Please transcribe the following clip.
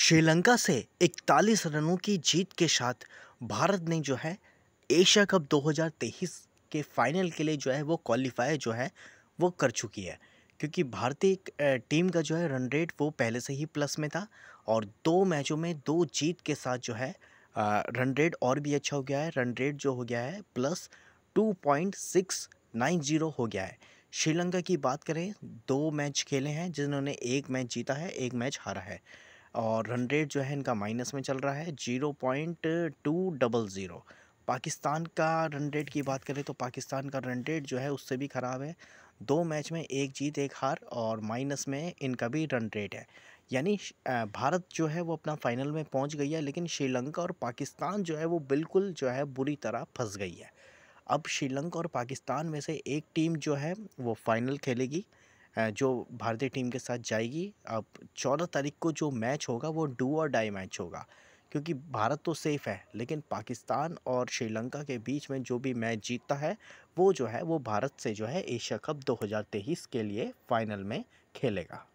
श्रीलंका से 41 रनों की जीत के साथ भारत ने जो है एशिया कप 2023 के फाइनल के लिए जो है वो क्वालिफाई जो है वो कर चुकी है क्योंकि भारतीय टीम का जो है रन रेट वो पहले से ही प्लस में था और दो मैचों में दो जीत के साथ जो है रन रेट और भी अच्छा हो गया है रन रेट जो हो गया है plus two point six nine zero हो गया है श्रीलंका की बात करें दो मैच खेले हैं जिन्होंने एक मैच जीता है एक मैच हारा है और रन रेट जो है इनका माइनस में चल रहा है zero point two double zero Pakistan का रन रेट की बात करें तो पाकिस्तान का रन रेट जो है उससे भी ख़राब है दो मैच में एक जीत एक हार और माइनस में इनका भी रन रेट है यानी भारत जो है वो अपना फाइनल में पहुंच गई है लेकिन श्रीलंका और पाकिस्तान जो है वो बिल्कुल जो है बुरी तरह फंस गई है अब श्रीलंका और पाकिस्तान में से एक टीम जो है वो फाइनल खेलेगी जो भारतीय टीम के साथ जाएगी अब चौदह तारीख को जो मैच होगा वो डू और डाई मैच होगा क्योंकि भारत तो सेफ़ है लेकिन पाकिस्तान और श्रीलंका के बीच में जो भी मैच जीतता है वो जो है वो भारत से जो है एशिया कप 2023 के लिए फ़ाइनल में खेलेगा